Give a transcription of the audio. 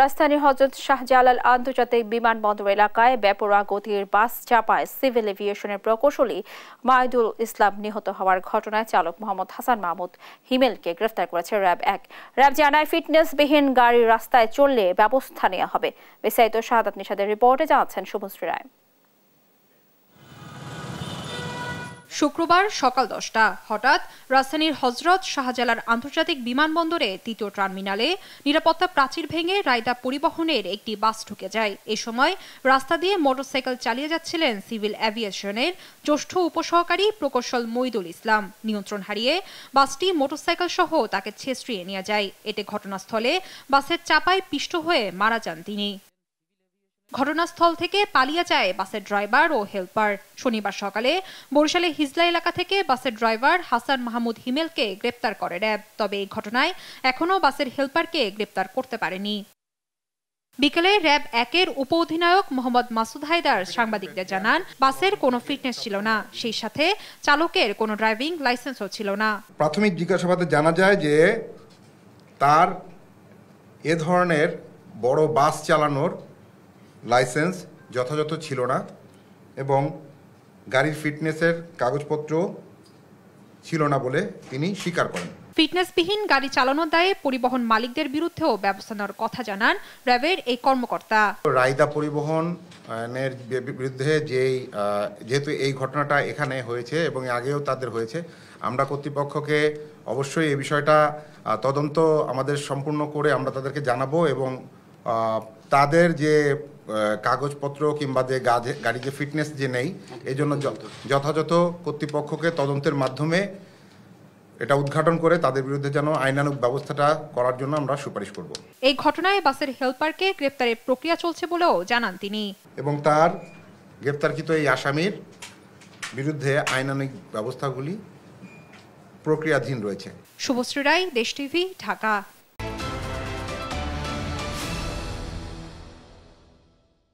রাজধানী হজরত শাহজালাল আন্তর্জাতিক বিমানবন্দর এলাকায় বেপরা গতির বাস চাপায় সিভিল এভিয়েশনের প্রকৌশলী মাইদুল ইসলাম নিহত হওয়ার ঘটনায় চালক মোহাম্মদ হাসান মাহমুদ হিমেলকে গ্রেফতার করেছে র্যাব এক র্যাব জানায় ফিটনেসবিহীন গাড়ি রাস্তায় চললে ব্যবস্থা নেওয়া হবে বিস্তারিত শাহাদ নিষাদের রিপোর্টে জানাচ্ছেন শুভশ্রী রায় শুক্রবার সকাল দশটা হঠাৎ রাজধানীর হজরত শাহজালাল আন্তর্জাতিক বিমানবন্দরে তৃতীয় টার্মিনালে নিরাপত্তা প্রাচীর ভেঙে রায়দা পরিবহনের একটি বাস ঢুকে যায় এ সময় রাস্তা দিয়ে মোটরসাইকেল চালিয়ে যাচ্ছিলেন সিভিল অ্যাভিয়েশনের জ্যেষ্ঠ উপসহকারী প্রকৌশল মইদুল ইসলাম নিয়ন্ত্রণ হারিয়ে বাসটি মোটরসাইকেল সহ তাকে ছেঁচড়িয়ে নিয়ে যায় এতে ঘটনাস্থলে বাসের চাপায় পিষ্ট হয়ে মারা যান তিনি ঘটনাস্থল থেকে পালিয়ে যায় বাসের ড্রাইভার ও হেল্পার শনিবার সকালে বরিশালে হিজলা এলাকা থেকে বাসের ড্রাইভার হাসান মাহমুদ হিমেলকে গ্রেপ্তার করে র্যাব তবে এই ঘটনায় এখনও বাসের হেল্পারকে গ্রেপ্তার করতে পারেনি বিকেলে র্যাব একের উপ অধিনায়ক মোহাম্মদ মাসুদ হায়দার সাংবাদিকদের জানান বাসের কোনো ফিটনেস ছিল না সেই সাথে চালকের কোনো ড্রাইভিং লাইসেন্সও ছিল না প্রাথমিক জিজ্ঞাসাবাদে জানা যায় যে তার এ ধরনের বড় বাস চালানোর লাইসেন্স যথাযথ ছিল না এবং গাড়ির ফিটনেসের কাগজপত্র ছিল না বলে তিনি স্বীকার করেন ফিটনেসবিহীন গাড়ি চালানোর দায়ে পরিবহন মালিকদের বিরুদ্ধেও ব্যবস্থা নেওয়ার কথা জানান র্যাবের এই কর্মকর্তা রায়দা পরিবহন এর বিরুদ্ধে যেই যেহেতু এই ঘটনাটা এখানে হয়েছে এবং আগেও তাদের হয়েছে আমরা কর্তৃপক্ষকে অবশ্যই এই বিষয়টা তদন্ত আমাদের সম্পূর্ণ করে আমরা তাদেরকে জানাবো এবং তাদের যে কাগজপত্র কিংবা যে গাড়ি যে ফিটনেস যে নেই এই জন্য যথাযথ কর্তৃপক্ষকে তদন্তের মাধ্যমে এটা উদ্ঘাটন করে তাদের বিরুদ্ধে যেন আইনানুগ ব্যবস্থাটা করার জন্য আমরা সুপারিশ করব এই ঘটনায় বাসের হেল্পারকে গ্রেপ্তারের প্রক্রিয়া চলছে বলেও জানান তিনি এবং তার গ্রেপ্তারকৃত এই আসামির বিরুদ্ধে আইনানুগ ব্যবস্থাগুলি প্রক্রিয়াধীন রয়েছে শুভশ্রী রায় দেশ টিভি ঢাকা